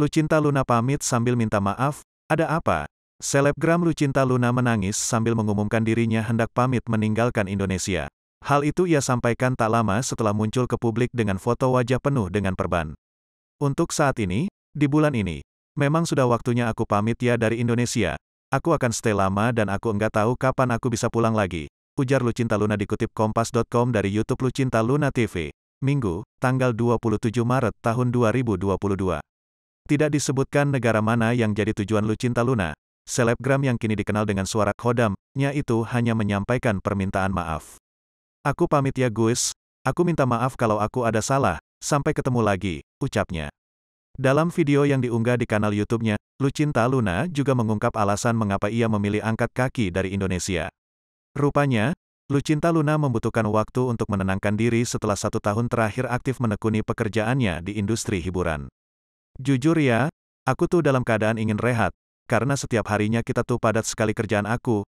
Lucinta Luna pamit sambil minta maaf, ada apa? Selebgram Lucinta Luna menangis sambil mengumumkan dirinya hendak pamit meninggalkan Indonesia. Hal itu ia sampaikan tak lama setelah muncul ke publik dengan foto wajah penuh dengan perban. Untuk saat ini, di bulan ini, memang sudah waktunya aku pamit ya dari Indonesia. Aku akan stay lama dan aku enggak tahu kapan aku bisa pulang lagi. Ujar Lucinta Luna dikutip kompas.com dari YouTube Lucinta Luna TV. Minggu, tanggal 27 Maret tahun 2022. Tidak disebutkan negara mana yang jadi tujuan Lucinta Luna, selebgram yang kini dikenal dengan suara kodam, itu hanya menyampaikan permintaan maaf. Aku pamit ya Gus, aku minta maaf kalau aku ada salah, sampai ketemu lagi, ucapnya. Dalam video yang diunggah di kanal YouTube-nya, Lucinta Luna juga mengungkap alasan mengapa ia memilih angkat kaki dari Indonesia. Rupanya, Lucinta Luna membutuhkan waktu untuk menenangkan diri setelah satu tahun terakhir aktif menekuni pekerjaannya di industri hiburan. Jujur ya, aku tuh dalam keadaan ingin rehat, karena setiap harinya kita tuh padat sekali kerjaan aku,